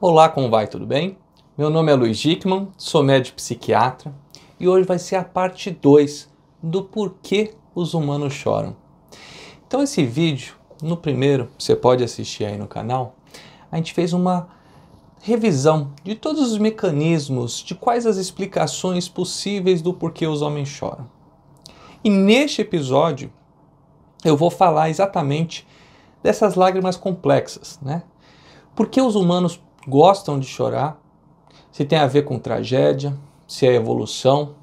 Olá, como vai? Tudo bem? Meu nome é Luiz Dickman, sou médico psiquiatra e hoje vai ser a parte 2 do porquê os humanos choram. Então esse vídeo, no primeiro, você pode assistir aí no canal, a gente fez uma revisão de todos os mecanismos, de quais as explicações possíveis do porquê os homens choram. E neste episódio eu vou falar exatamente dessas lágrimas complexas, né? Por que os humanos gostam de chorar, se tem a ver com tragédia, se é evolução,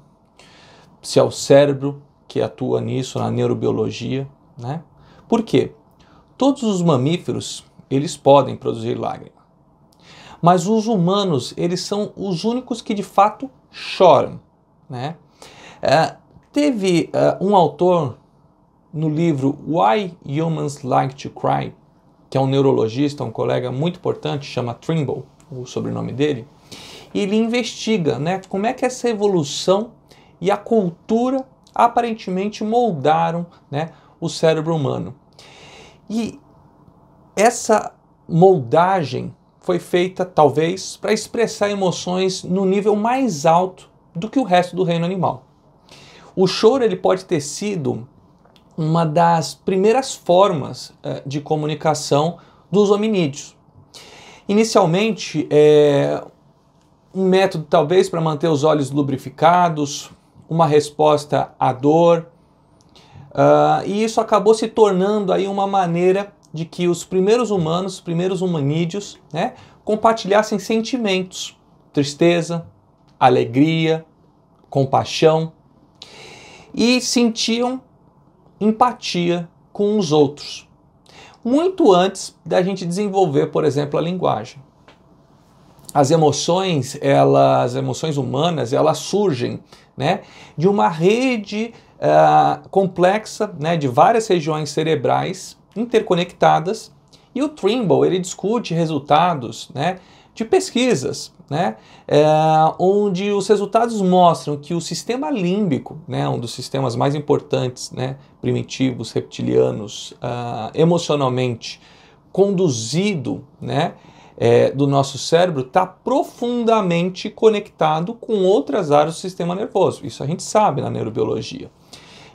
se é o cérebro que atua nisso, na neurobiologia, né? Por quê? Todos os mamíferos, eles podem produzir lágrima. Mas os humanos, eles são os únicos que de fato choram, né? É, teve uh, um autor no livro Why Humans Like to Cry, que é um neurologista, um colega muito importante, chama Trimble, o sobrenome dele, e ele investiga né, como é que essa evolução e a cultura aparentemente moldaram né, o cérebro humano. E essa moldagem foi feita, talvez, para expressar emoções no nível mais alto do que o resto do reino animal. O choro ele pode ter sido uma das primeiras formas eh, de comunicação dos hominídeos. Inicialmente, é, um método talvez para manter os olhos lubrificados, uma resposta à dor, uh, e isso acabou se tornando aí uma maneira de que os primeiros humanos, os primeiros humanídeos, né, compartilhassem sentimentos, tristeza, alegria, compaixão, e sentiam empatia com os outros. Muito antes da gente desenvolver, por exemplo, a linguagem. As emoções, elas, as emoções humanas, elas surgem né, de uma rede uh, complexa né, de várias regiões cerebrais interconectadas. E o Trimble ele discute resultados né, de pesquisas né, é, onde os resultados mostram que o sistema límbico, né, um dos sistemas mais importantes, né, primitivos, reptilianos, uh, emocionalmente conduzido, né, é, do nosso cérebro está profundamente conectado com outras áreas do sistema nervoso. Isso a gente sabe na neurobiologia.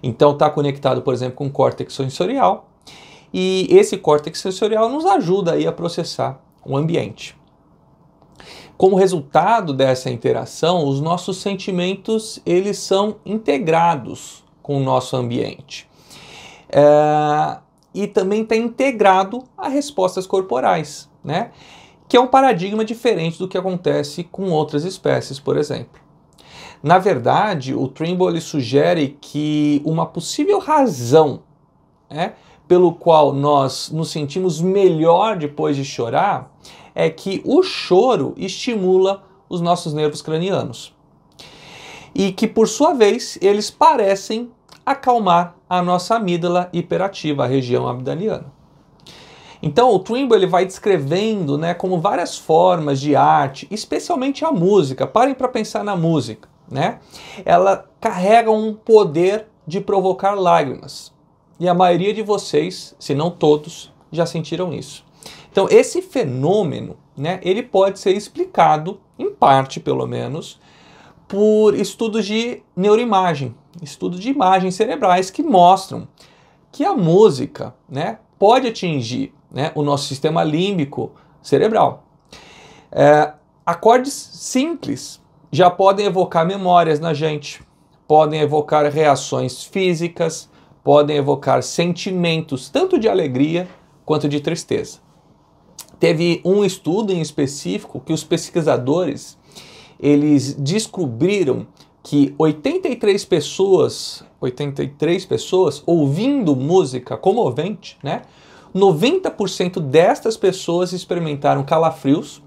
Então está conectado, por exemplo, com o córtex sensorial. E esse córtex sensorial nos ajuda aí a processar o ambiente como resultado dessa interação, os nossos sentimentos eles são integrados com o nosso ambiente. É, e também está integrado a respostas corporais, né? que é um paradigma diferente do que acontece com outras espécies, por exemplo. Na verdade, o Trimble sugere que uma possível razão né, pelo qual nós nos sentimos melhor depois de chorar é que o choro estimula os nossos nervos cranianos e que, por sua vez, eles parecem acalmar a nossa amígdala hiperativa, a região abdaliana. Então, o Trimble ele vai descrevendo né, como várias formas de arte, especialmente a música. Parem para pensar na música. Né? Ela carrega um poder de provocar lágrimas. E a maioria de vocês, se não todos, já sentiram isso. Então, esse fenômeno, né, ele pode ser explicado, em parte pelo menos, por estudos de neuroimagem, estudos de imagens cerebrais que mostram que a música, né, pode atingir, né, o nosso sistema límbico cerebral. É, acordes simples já podem evocar memórias na gente, podem evocar reações físicas, podem evocar sentimentos tanto de alegria quanto de tristeza. Teve um estudo em específico que os pesquisadores eles descobriram que 83 pessoas, 83 pessoas ouvindo música comovente, né? 90% destas pessoas experimentaram calafrios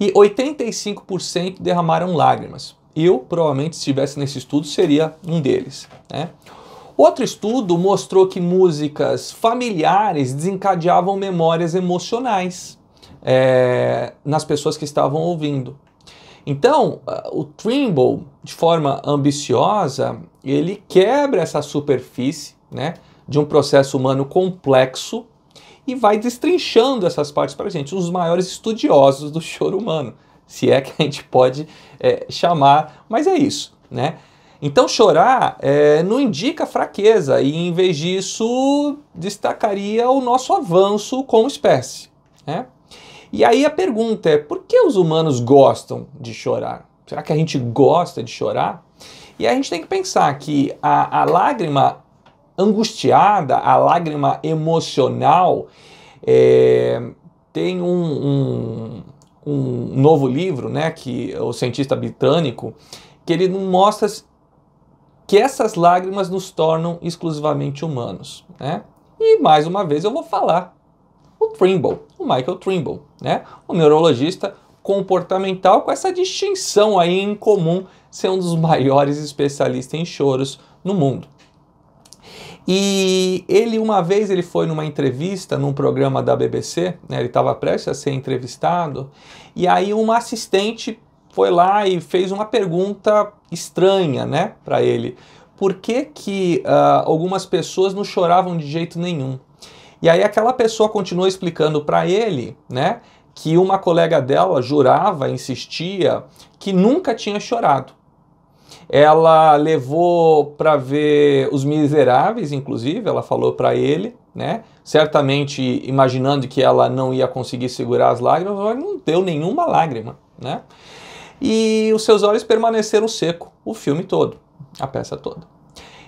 e 85% derramaram lágrimas. Eu, provavelmente, se estivesse nesse estudo, seria um deles. Né? Outro estudo mostrou que músicas familiares desencadeavam memórias emocionais é, nas pessoas que estavam ouvindo. Então, o Trimble, de forma ambiciosa, ele quebra essa superfície né, de um processo humano complexo e vai destrinchando essas partes para a gente, os maiores estudiosos do choro humano, se é que a gente pode é, chamar, mas é isso, né? Então chorar é, não indica fraqueza e, em vez disso, destacaria o nosso avanço como espécie. Né? E aí a pergunta é: por que os humanos gostam de chorar? Será que a gente gosta de chorar? E a gente tem que pensar que a, a lágrima angustiada, a lágrima emocional, é, tem um, um, um novo livro, né, que o cientista britânico, que ele mostra que essas lágrimas nos tornam exclusivamente humanos, né? E mais uma vez eu vou falar o Trimble, o Michael Trimble, né? O neurologista comportamental com essa distinção aí em comum ser um dos maiores especialistas em choros no mundo. E ele uma vez ele foi numa entrevista num programa da BBC, né, ele estava prestes a ser entrevistado, e aí uma assistente foi lá e fez uma pergunta estranha, né, para ele. Por que que uh, algumas pessoas não choravam de jeito nenhum? E aí aquela pessoa continuou explicando para ele, né, que uma colega dela jurava, insistia, que nunca tinha chorado. Ela levou para ver Os Miseráveis, inclusive, ela falou para ele, né? Certamente imaginando que ela não ia conseguir segurar as lágrimas, mas não deu nenhuma lágrima, né? E os seus olhos permaneceram secos o filme todo, a peça toda.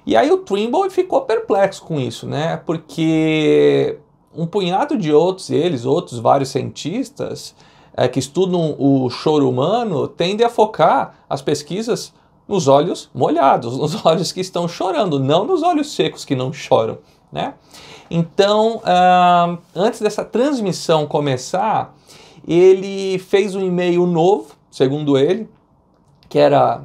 E aí o Trimble ficou perplexo com isso, né? Porque um punhado de outros, eles, outros vários cientistas é, que estudam o choro humano, tendem a focar as pesquisas nos olhos molhados, nos olhos que estão chorando, não nos olhos secos que não choram, né? Então, uh, antes dessa transmissão começar, ele fez um e-mail novo segundo ele, que era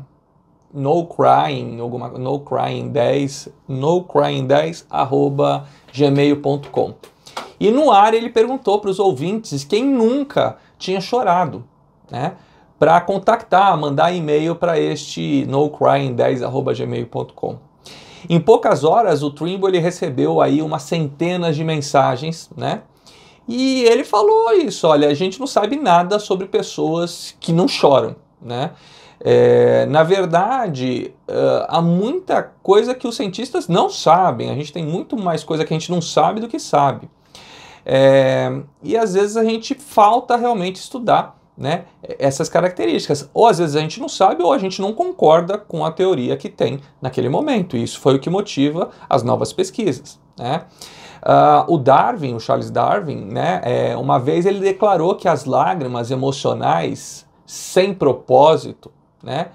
no crying, alguma, no crying 10, no crying 10 arroba gmail.com. E no ar ele perguntou para os ouvintes quem nunca tinha chorado, né? Para contactar, mandar e-mail para este nocrying10@gmail.com. Em poucas horas, o Trimble ele recebeu aí umas centenas de mensagens, né? E ele falou isso: olha, a gente não sabe nada sobre pessoas que não choram, né? É, na verdade, uh, há muita coisa que os cientistas não sabem. A gente tem muito mais coisa que a gente não sabe do que sabe. É, e às vezes a gente falta realmente estudar né, essas características. Ou às vezes a gente não sabe ou a gente não concorda com a teoria que tem naquele momento. E isso foi o que motiva as novas pesquisas. Né? Uh, o Darwin, o Charles Darwin, né, é, uma vez ele declarou que as lágrimas emocionais sem propósito, né,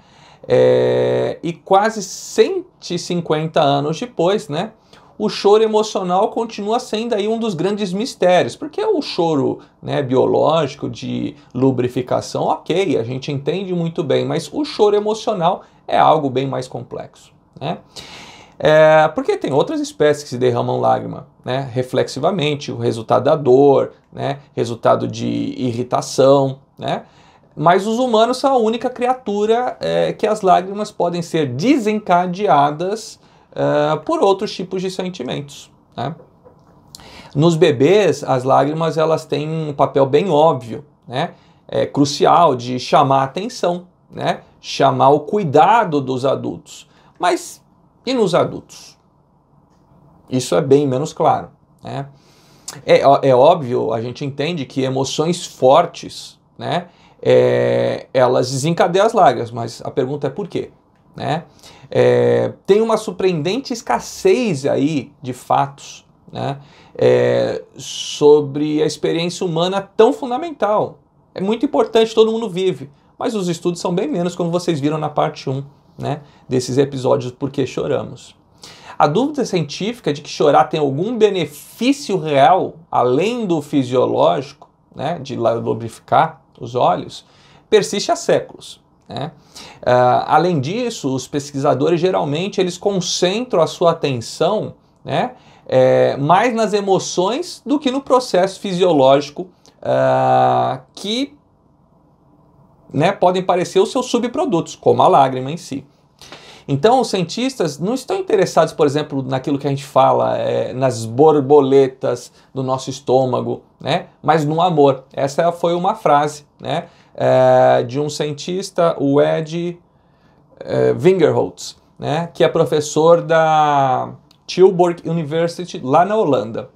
é, e quase 150 anos depois, né, o choro emocional continua sendo aí um dos grandes mistérios, porque o choro né, biológico de lubrificação, ok, a gente entende muito bem, mas o choro emocional é algo bem mais complexo. Né? É, porque tem outras espécies que se derramam lágrima, né? Reflexivamente, o resultado da dor, né? Resultado de irritação, né? Mas os humanos são a única criatura é, que as lágrimas podem ser desencadeadas é, por outros tipos de sentimentos, né? Nos bebês, as lágrimas elas têm um papel bem óbvio, né? É, crucial de chamar a atenção, né? Chamar o cuidado dos adultos. Mas e nos adultos? Isso é bem menos claro. Né? É, é óbvio, a gente entende que emoções fortes, né, é, elas desencadeiam as lágrimas, mas a pergunta é por quê? Né? É, tem uma surpreendente escassez aí de fatos né, é, sobre a experiência humana tão fundamental. É muito importante, todo mundo vive, mas os estudos são bem menos, como vocês viram na parte 1 né, desses episódios porque choramos. A dúvida científica de que chorar tem algum benefício real, além do fisiológico, né, de lubrificar os olhos, persiste há séculos. Né? Uh, além disso, os pesquisadores geralmente eles concentram a sua atenção né, é, mais nas emoções do que no processo fisiológico uh, que né, podem parecer os seus subprodutos, como a lágrima em si. Então, os cientistas não estão interessados, por exemplo, naquilo que a gente fala, é, nas borboletas do nosso estômago, né? mas no amor. Essa foi uma frase né? É, de um cientista, o Ed é, Wingerholtz, né? que é professor da Tilburg University, lá na Holanda.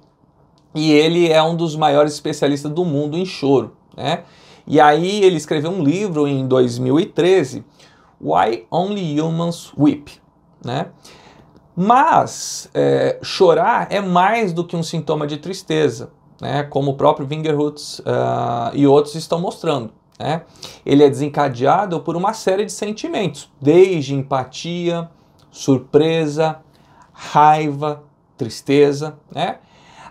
E ele é um dos maiores especialistas do mundo em choro. Né? E aí ele escreveu um livro em 2013, Why Only Humans Weep, né? Mas é, chorar é mais do que um sintoma de tristeza, né? Como o próprio Wingerhutz uh, ah, e outros estão mostrando. Né? Ele é desencadeado por uma série de sentimentos, desde empatia, surpresa, raiva, tristeza, né?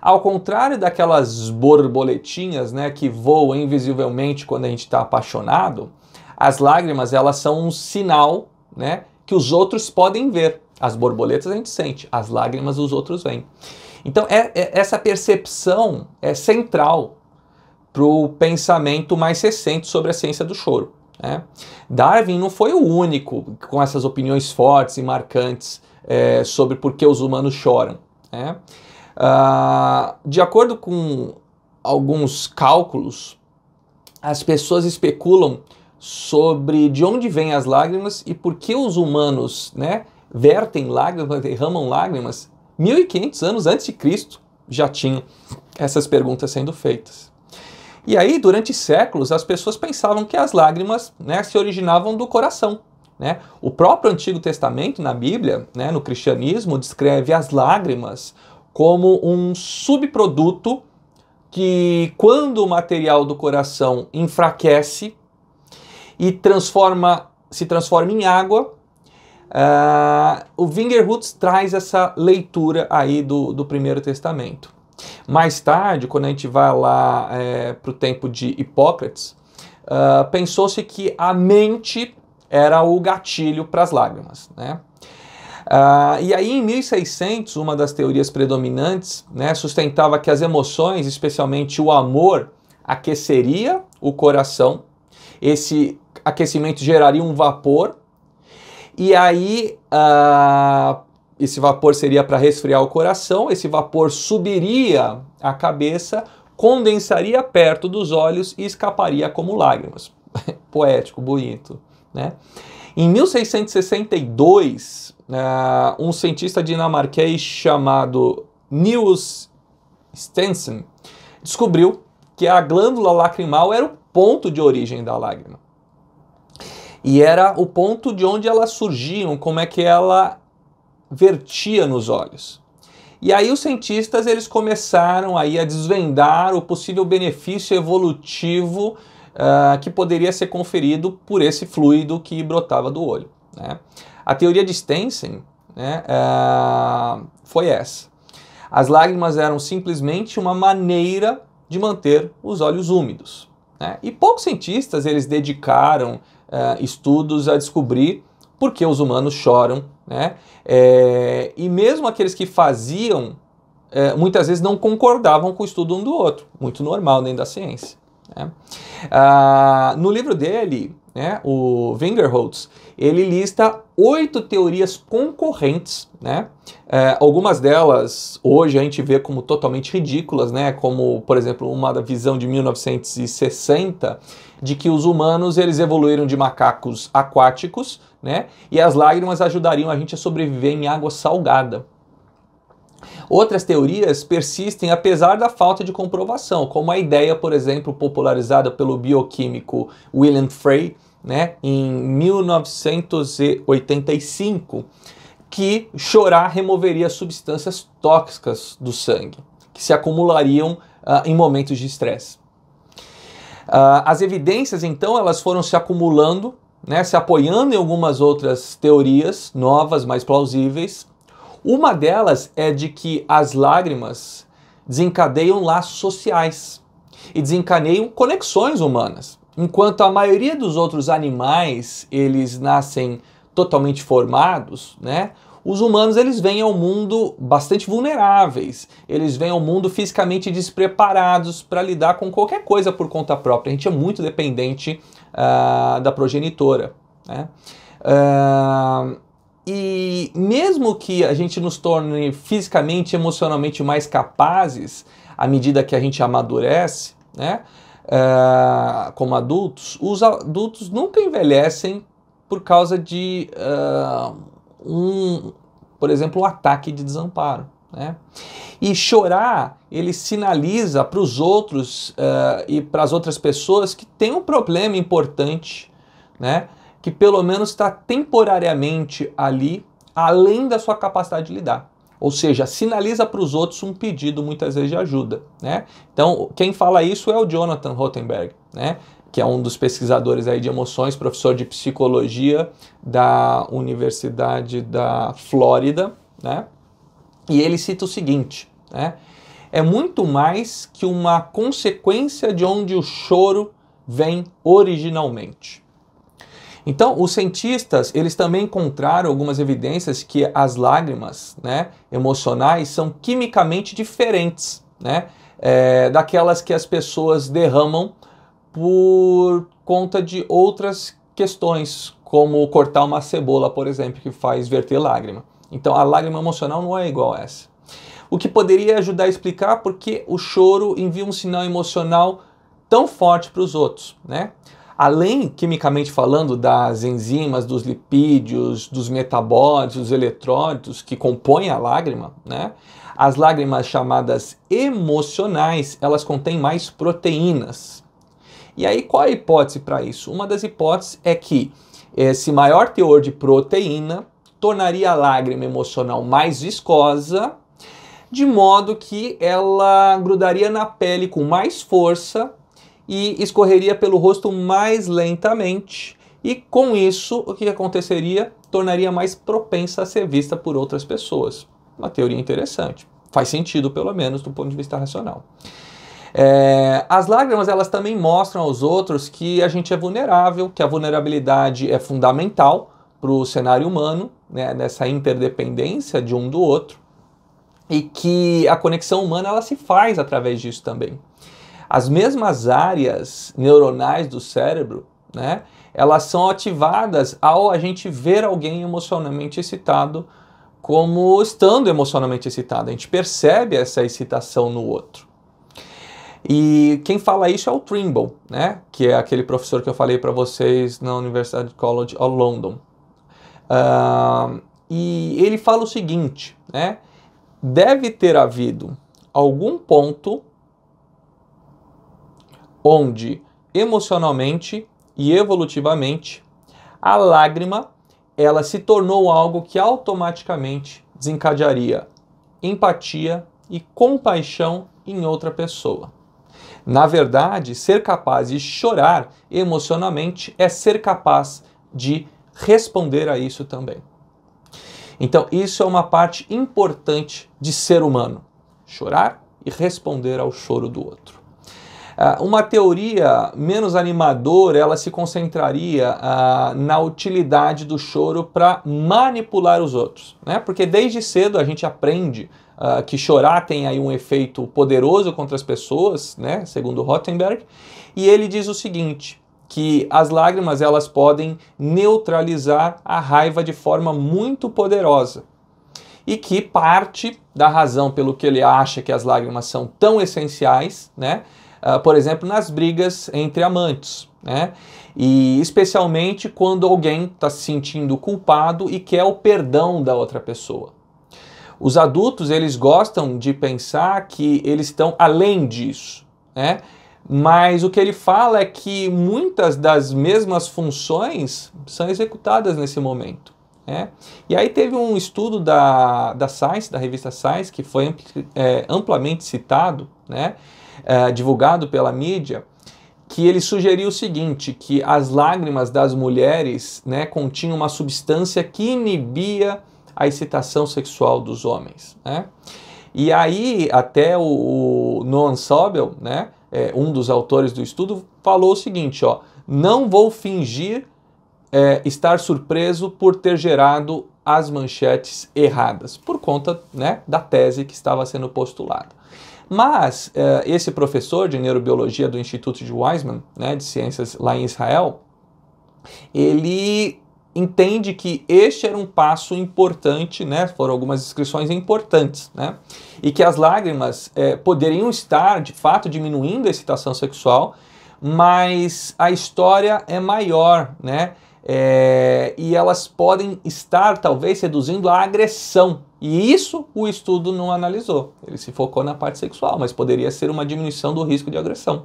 Ao contrário daquelas borboletinhas, né, que voam invisivelmente quando a gente está apaixonado, as lágrimas elas são um sinal, né, que os outros podem ver. As borboletas a gente sente, as lágrimas os outros veem. Então é, é, essa percepção é central para o pensamento mais recente sobre a ciência do choro. Né? Darwin não foi o único com essas opiniões fortes e marcantes é, sobre por que os humanos choram. Né? Uh, de acordo com alguns cálculos, as pessoas especulam sobre de onde vêm as lágrimas e por que os humanos né, vertem lágrimas, derramam lágrimas 1500 anos antes de Cristo já tinham essas perguntas sendo feitas. E aí, durante séculos, as pessoas pensavam que as lágrimas né, se originavam do coração. Né? O próprio Antigo Testamento, na Bíblia, né, no cristianismo, descreve as lágrimas como um subproduto que, quando o material do coração enfraquece e transforma, se transforma em água, uh, o Wingerhutz traz essa leitura aí do, do Primeiro Testamento. Mais tarde, quando a gente vai lá é, para o tempo de Hipócrates, uh, pensou-se que a mente era o gatilho para as lágrimas, né? Ah, e aí, em 1600, uma das teorias predominantes né, sustentava que as emoções, especialmente o amor, aqueceria o coração. Esse aquecimento geraria um vapor. E aí, ah, esse vapor seria para resfriar o coração. Esse vapor subiria a cabeça, condensaria perto dos olhos e escaparia como lágrimas. Poético, bonito, né? Em 1662, uh, um cientista dinamarquês chamado Niels Stensen descobriu que a glândula lacrimal era o ponto de origem da lágrima. E era o ponto de onde elas surgiam, como é que ela vertia nos olhos. E aí os cientistas eles começaram aí a desvendar o possível benefício evolutivo uh, que poderia ser conferido por esse fluido que brotava do olho. Né? A teoria de Stensen né, é, foi essa. As lágrimas eram simplesmente uma maneira de manter os olhos úmidos. Né? E poucos cientistas eles dedicaram é, estudos a descobrir por que os humanos choram. Né? É, e mesmo aqueles que faziam, é, muitas vezes não concordavam com o estudo um do outro. Muito normal dentro da ciência. Né? Ah, no livro dele, né, o Wingerholtz, ele lista oito teorias concorrentes, né? É, algumas delas hoje a gente vê como totalmente ridículas, né? Como, por exemplo, uma da visão de 1960 de que os humanos eles evoluíram de macacos aquáticos, né? E as lágrimas ajudariam a gente a sobreviver em água salgada. Outras teorias persistem apesar da falta de comprovação, como a ideia, por exemplo, popularizada pelo bioquímico William Frey, né, em 1985, que chorar removeria substâncias tóxicas do sangue, que se acumulariam uh, em momentos de estresse. Uh, as evidências, então, elas foram se acumulando, né, se apoiando em algumas outras teorias novas, mais plausíveis, uma delas é de que as lágrimas desencadeiam laços sociais e desencadeiam conexões humanas. Enquanto a maioria dos outros animais, eles nascem totalmente formados, né? Os humanos eles vêm ao mundo bastante vulneráveis, eles vêm ao mundo fisicamente despreparados para lidar com qualquer coisa por conta própria. A gente é muito dependente uh, da progenitora. Né? Uh, e mesmo que a gente nos torne fisicamente, emocionalmente mais capazes à medida que a gente amadurece, né? Eh, como adultos, os adultos nunca envelhecem por causa de uh, um, por exemplo, um ataque de desamparo. Né? E chorar, ele sinaliza para os outros uh, e para as outras pessoas que tem um problema importante, né? que pelo menos está temporariamente ali, além da sua capacidade de lidar. Ou seja, sinaliza para os outros um pedido muitas vezes de ajuda. Né? Então, quem fala isso é o Jonathan Rottenberg, né? que é um dos pesquisadores aí de emoções, professor de psicologia da Universidade da Flórida. Né? E ele cita o seguinte: né? é muito mais que uma consequência de onde o choro vem originalmente. Então, os cientistas, eles também encontraram algumas evidências que as lágrimas né, emocionais são quimicamente diferentes né, é, daquelas que as pessoas derramam por conta de outras questões, como cortar uma cebola, por exemplo, que faz verter lágrima. Então, a lágrima emocional não é igual a essa. O que poderia ajudar a explicar porque o choro envia um sinal emocional tão forte para os outros, né? além, quimicamente falando, das enzimas, dos lipídios, dos metabólicos, dos eletrólitos que compõem a lágrima, né? As lágrimas chamadas emocionais, elas contêm mais proteínas. E aí, qual a hipótese para isso? Uma das hipóteses é que esse maior teor de proteína tornaria a lágrima emocional mais viscosa, de modo que ela grudaria na pele com mais força e escorreria pelo rosto mais lentamente. E com isso, o que aconteceria? Tornaria mais propensa a ser vista por outras pessoas. Uma teoria interessante. Faz sentido, pelo menos, do ponto de vista racional. É, as lágrimas elas também mostram aos outros que a gente é vulnerável, que a vulnerabilidade é fundamental para o cenário humano, né, nessa interdependência de um do outro, e que a conexão humana ela se faz através disso também as mesmas áreas neuronais do cérebro, né, elas são ativadas ao a gente ver alguém emocionalmente excitado como estando emocionalmente excitado. A gente percebe essa excitação no outro. E quem fala isso é o Trimble, né? Que é aquele professor que eu falei para vocês na Universidade College of London. Uh, e ele fala o seguinte, né? Deve ter havido algum ponto onde emocionalmente e evolutivamente a lágrima ela se tornou algo que automaticamente desencadearia empatia e compaixão em outra pessoa. Na verdade, ser capaz de chorar emocionalmente é ser capaz de responder a isso também. Então, isso é uma parte importante de ser humano: chorar e responder ao choro do outro. Ah, uma teoria menos animadora, ela se concentraria ah, na utilidade do choro para manipular os outros, né? Porque desde cedo a gente aprende ah, que chorar tem aí um efeito poderoso contra as pessoas, né? Segundo Rottenberg, e ele diz o seguinte: que as lágrimas elas podem neutralizar a raiva de forma muito poderosa e que parte da razão pelo que ele acha que as lágrimas são tão essenciais, né, uh, por exemplo, nas brigas entre amantes, né? E especialmente quando alguém está se sentindo culpado e quer o perdão da outra pessoa. Os adultos, eles gostam de pensar que eles estão além disso, né? Mas o que ele fala é que muitas das mesmas funções são executadas nesse momento. É. E aí teve um estudo da, da Science, da revista Science, que foi ampli, é, amplamente citado, né, é, divulgado pela mídia, que ele sugeriu o seguinte, que as lágrimas das mulheres né, continham uma substância que inibia a excitação sexual dos homens. Né? E aí até o, o Noam Sobel, né, é, um dos autores do estudo, falou o seguinte, ó, não vou fingir é, estar surpreso por ter gerado as manchetes erradas, por conta né, da tese que estava sendo postulada. Mas é, esse professor de neurobiologia do Instituto de Weizmann, né, de ciências lá em Israel, ele entende que este era um passo importante, né? Foram algumas inscrições importantes, né? E que as lágrimas é, poderiam estar, de fato, diminuindo a excitação sexual, mas a história é maior, né? é, e elas podem estar talvez reduzindo a agressão. E isso o estudo não analisou. Ele se focou na parte sexual, mas poderia ser uma diminuição do risco de agressão.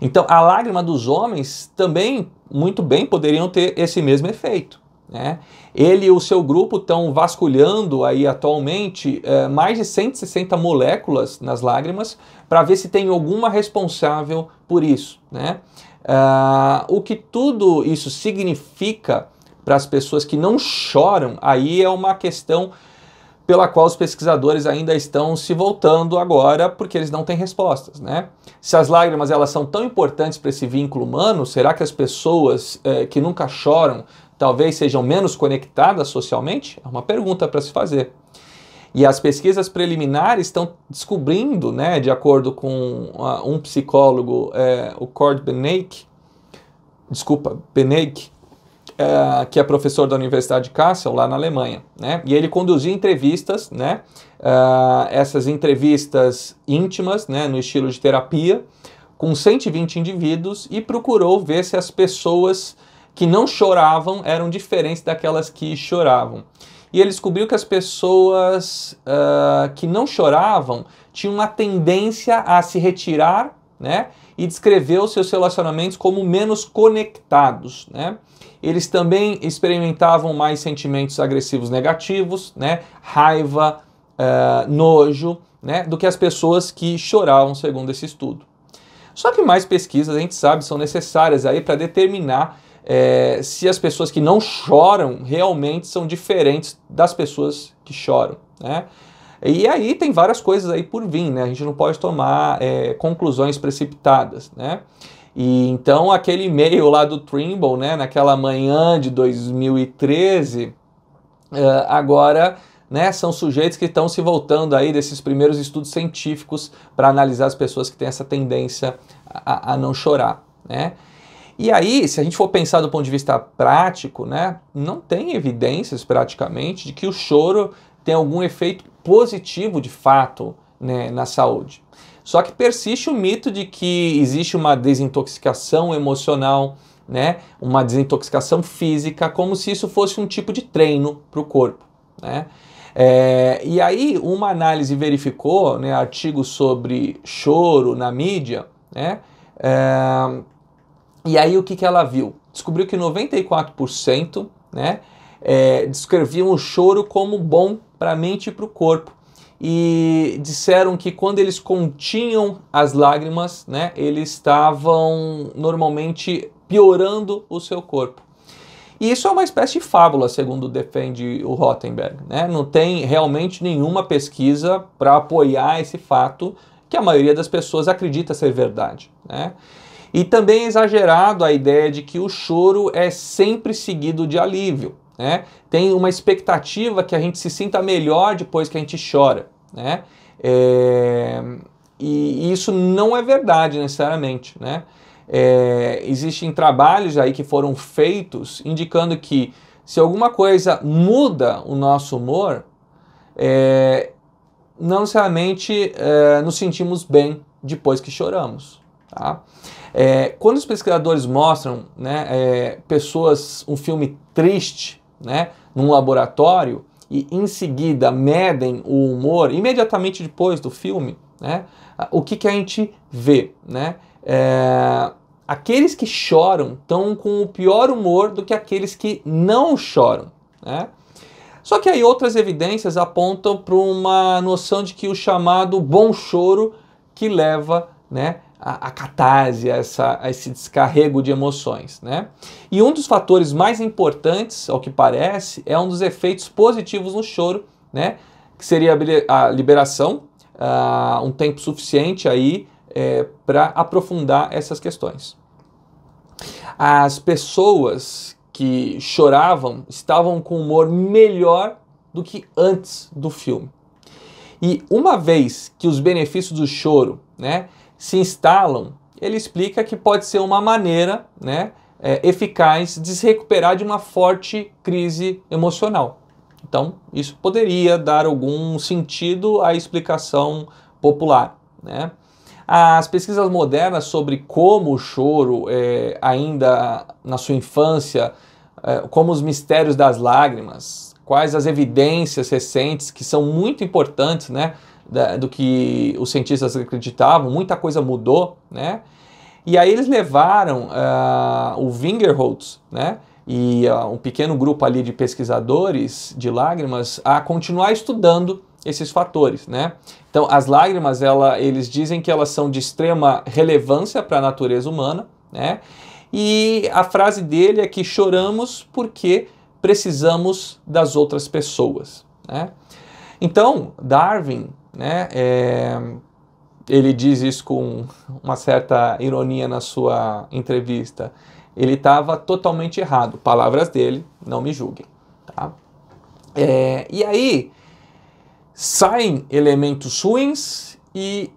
Então, a lágrima dos homens também, muito bem, poderiam ter esse mesmo efeito. Né? Ele e o seu grupo estão vasculhando aí atualmente é, mais de 160 moléculas nas lágrimas para ver se tem alguma responsável por isso. Né? Uh, o que tudo isso significa para as pessoas que não choram, aí é uma questão pela qual os pesquisadores ainda estão se voltando agora, porque eles não têm respostas, né? Se as lágrimas elas são tão importantes para esse vínculo humano, será que as pessoas eh, que nunca choram talvez sejam menos conectadas socialmente? É uma pergunta para se fazer. E as pesquisas preliminares estão descobrindo, né, de acordo com uh, um psicólogo, é, o Cord Benake, desculpa, Benake, é, que é professor da Universidade de Kassel, lá na Alemanha, né? E ele conduzia entrevistas, né? Uh, essas entrevistas íntimas, né, no estilo de terapia, com 120 indivíduos e procurou ver se as pessoas que não choravam eram diferentes daquelas que choravam e ele descobriu que as pessoas uh, que não choravam tinham uma tendência a se retirar, né? E descreveu seus relacionamentos como menos conectados, né? Eles também experimentavam mais sentimentos agressivos negativos, né? Raiva, uh, nojo, né? Do que as pessoas que choravam, segundo esse estudo. Só que mais pesquisas, a gente sabe, são necessárias aí para determinar é, se as pessoas que não choram realmente são diferentes das pessoas que choram, né? E aí tem várias coisas aí por vir, né? A gente não pode tomar é, conclusões precipitadas, né? E então aquele e-mail lá do Trimble, né, naquela manhã de 2013, uh, é, agora né, são sujeitos que estão se voltando aí desses primeiros estudos científicos para analisar as pessoas que têm essa tendência a, a não chorar, né? E aí, se a gente for pensar do ponto de vista prático, né, não tem evidências praticamente de que o choro tem algum efeito positivo de fato né, na saúde. Só que persiste o mito de que existe uma desintoxicação emocional, né, uma desintoxicação física, como se isso fosse um tipo de treino para o corpo. Né? É, e aí, uma análise verificou né, artigos sobre choro na mídia, né, é, e aí o que, que ela viu? Descobriu que 94% né, é, descreviam o choro como bom para a mente e para o corpo. E disseram que quando eles continham as lágrimas, né, eles estavam normalmente piorando o seu corpo. E isso é uma espécie de fábula, segundo defende o Rottenberg. Né? Não tem realmente nenhuma pesquisa para apoiar esse fato que a maioria das pessoas acredita ser verdade. Né? E também é exagerado a ideia de que o choro é sempre seguido de alívio. Né? Tem uma expectativa que a gente se sinta melhor depois que a gente chora. Né? É... E isso não é verdade necessariamente. Né? É... Existem trabalhos aí que foram feitos indicando que se alguma coisa muda o nosso humor, é... não necessariamente é, nos sentimos bem depois que choramos. Tá? É, quando os pesquisadores mostram né, é, pessoas um filme triste né, num laboratório e em seguida medem o humor imediatamente depois do filme, né, o que, que a gente vê? Né? É, aqueles que choram estão com o pior humor do que aqueles que não choram. Né? Só que aí outras evidências apontam para uma noção de que o chamado bom choro que leva né, a, a catarse, a, essa, a esse descarrego de emoções. Né? E um dos fatores mais importantes, ao que parece, é um dos efeitos positivos no choro, né? que seria a liberação, uh, um tempo suficiente aí é, para aprofundar essas questões. As pessoas que choravam estavam com humor melhor do que antes do filme. E uma vez que os benefícios do choro, né, se instalam, ele explica que pode ser uma maneira né, é, eficaz de se recuperar de uma forte crise emocional. Então, isso poderia dar algum sentido à explicação popular. Né? As pesquisas modernas sobre como o choro, é, ainda na sua infância, é, como os mistérios das lágrimas, quais as evidências recentes que são muito importantes, né? da, do que os cientistas acreditavam, muita coisa mudou, né? E aí eles levaram uh, o Wingerholtz, né? E uh, um pequeno grupo ali de pesquisadores de lágrimas a continuar estudando esses fatores, né? Então, as lágrimas, ela, eles dizem que elas são de extrema relevância para a natureza humana, né? E a frase dele é que choramos porque precisamos das outras pessoas, né? Então, Darwin né? É, ele diz isso com uma certa ironia na sua entrevista. Ele estava totalmente errado. Palavras dele, não me julguem. Tá? É, e aí saem elementos ruins e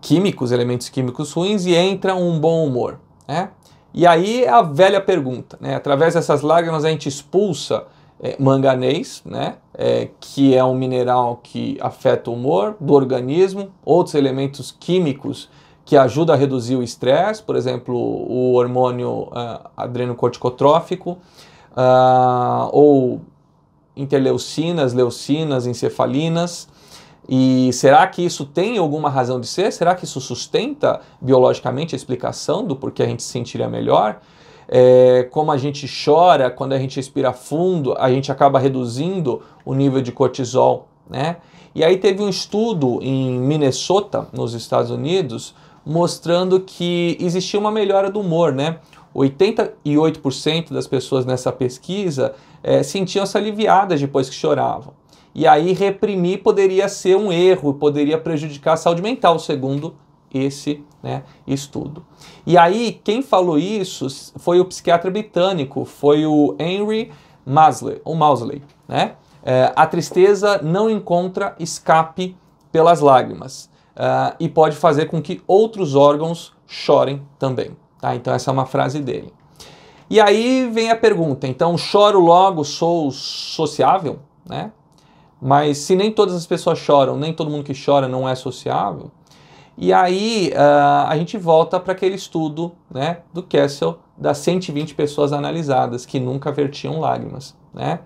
químicos, elementos químicos ruins, e entra um bom humor. Né? E aí é a velha pergunta, né? através dessas lágrimas a gente expulsa é, manganês, né? É, que é um mineral que afeta o humor do organismo, outros elementos químicos que ajudam a reduzir o estresse, por exemplo, o hormônio uh, adrenocorticotrófico, uh, ou interleucinas, leucinas, encefalinas. E será que isso tem alguma razão de ser? Será que isso sustenta biologicamente a explicação do porquê a gente se sentiria melhor? é, como a gente chora, quando a gente respira fundo, a gente acaba reduzindo o nível de cortisol, né? E aí teve um estudo em Minnesota, nos Estados Unidos, mostrando que existia uma melhora do humor, né? 88% das pessoas nessa pesquisa é, sentiam-se aliviadas depois que choravam. E aí reprimir poderia ser um erro, poderia prejudicar a saúde mental, segundo esse né, estudo. E aí, quem falou isso foi o psiquiatra britânico, foi o Henry Masley, O Mausley, né? É, a tristeza não encontra escape pelas lágrimas uh, e pode fazer com que outros órgãos chorem também. Tá? Então, essa é uma frase dele. E aí vem a pergunta: então, choro logo, sou sociável? Né? Mas se nem todas as pessoas choram, nem todo mundo que chora não é sociável, e aí uh, a gente volta para aquele estudo né, do Castle das 120 pessoas analisadas que nunca vertiam lágrimas. Né?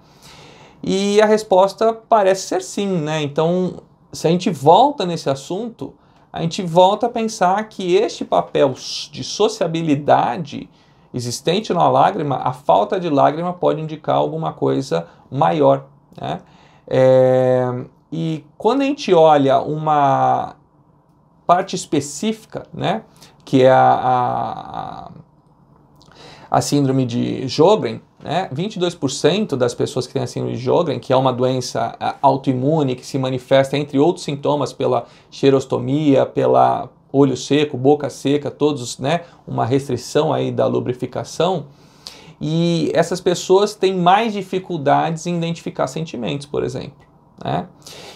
E a resposta parece ser sim, né? Então, se a gente volta nesse assunto, a gente volta a pensar que este papel de sociabilidade existente na lágrima, a falta de lágrima pode indicar alguma coisa maior. Né? É, e quando a gente olha uma parte específica, né, que é a, a, a síndrome de Jogren, né, 22% das pessoas que têm a síndrome de Jogren, que é uma doença é, autoimune que se manifesta, entre outros sintomas, pela xerostomia, pela olho seco, boca seca, todos, né, uma restrição aí da lubrificação, e essas pessoas têm mais dificuldades em identificar sentimentos, por exemplo. Né?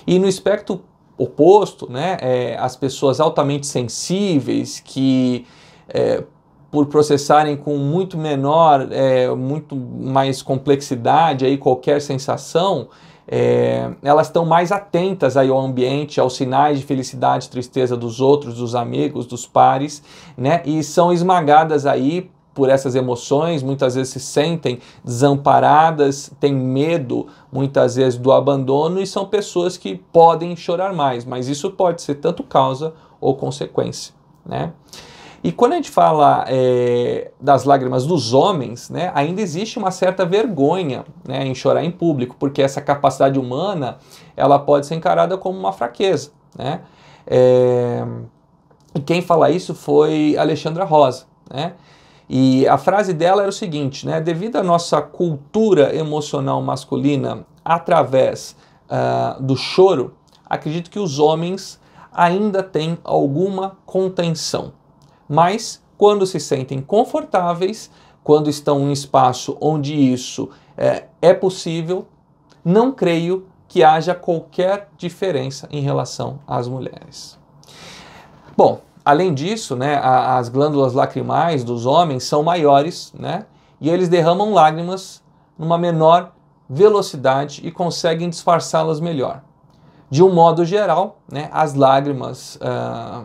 E no espectro oposto, né? É, as pessoas altamente sensíveis que é, por processarem com muito menor, é, muito mais complexidade aí qualquer sensação, é, elas estão mais atentas aí ao ambiente, aos sinais de felicidade, tristeza dos outros, dos amigos, dos pares, né? E são esmagadas aí por essas emoções, muitas vezes se sentem desamparadas, têm medo, muitas vezes, do abandono e são pessoas que podem chorar mais, mas isso pode ser tanto causa ou consequência, né? E quando a gente fala é, das lágrimas dos homens, né, ainda existe uma certa vergonha né, em chorar em público, porque essa capacidade humana ela pode ser encarada como uma fraqueza. Né? É, quem fala isso foi Alexandra Rosa. Né? E a frase dela era o seguinte, né? Devido à nossa cultura emocional masculina através uh, do choro, acredito que os homens ainda têm alguma contenção. Mas quando se sentem confortáveis, quando estão em um espaço onde isso é, é possível, não creio que haja qualquer diferença em relação às mulheres. Bom, Além disso, né, a, as glândulas lacrimais dos homens são maiores, né? E eles derramam lágrimas numa menor velocidade e conseguem disfarçá-las melhor. De um modo geral, né, as lágrimas ah,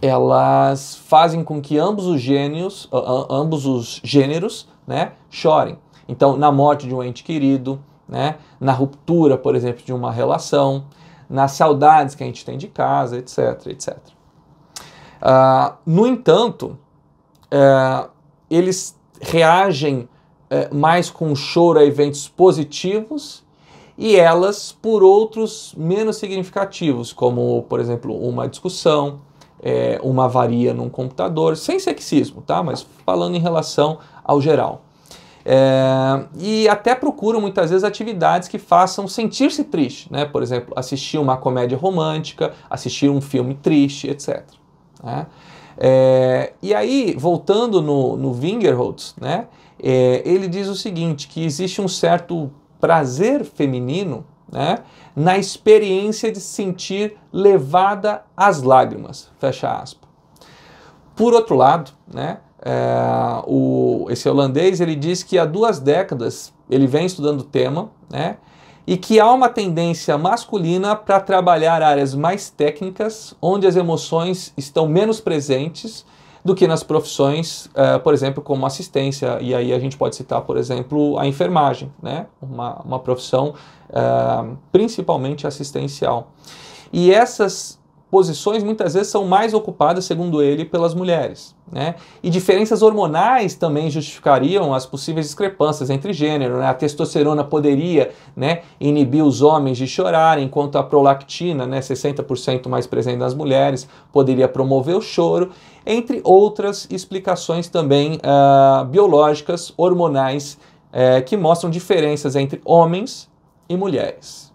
elas fazem com que ambos os gênios, ambos os gêneros, né, chorem. Então, na morte de um ente querido, né, na ruptura, por exemplo, de uma relação, nas saudades que a gente tem de casa, etc, etc. Ah, no entanto, uh, eles reagem uh, mais com choro a eventos positivos e elas por outros menos significativos, como, por exemplo, uma discussão, é, uma avaria num computador, sem sexismo, tá? Mas falando em relação ao geral. É, e até procuram muitas vezes atividades que façam sentir-se triste, né? Por exemplo, assistir uma comédia romântica, assistir um filme triste, etc. Né? É, e aí, voltando no, no Wingerholtz, né, é, ele diz o seguinte, que existe um certo prazer feminino né, na experiência de sentir levada às lágrimas, fecha aspas. Por outro lado, né, é, o, esse holandês ele diz que há duas décadas ele vem estudando o tema, né, e que há uma tendência masculina para trabalhar áreas mais técnicas, onde as emoções estão menos presentes do que nas profissões, uh, por exemplo, como assistência. E aí a gente pode citar, por exemplo, a enfermagem, né? uma, uma profissão uh, principalmente assistencial. E essas posições muitas vezes são mais ocupadas, segundo ele, pelas mulheres. Né? E diferenças hormonais também justificariam as possíveis discrepâncias entre gênero. Né? A testosterona poderia né, inibir os homens de chorar, enquanto a prolactina, né, 60% mais presente nas mulheres, poderia promover o choro, entre outras explicações também uh, biológicas, hormonais, uh, que mostram diferenças entre homens e mulheres.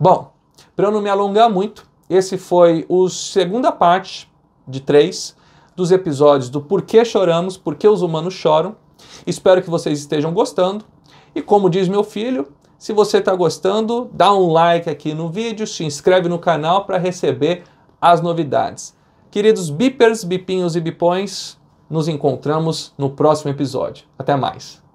Bom, para eu não me alongar muito, esse foi o segunda parte de três dos episódios do Porquê Choramos, Porquê os Humanos Choram. Espero que vocês estejam gostando. E como diz meu filho, se você está gostando, dá um like aqui no vídeo, se inscreve no canal para receber as novidades. Queridos bipers, bipinhos e bipões, nos encontramos no próximo episódio. Até mais!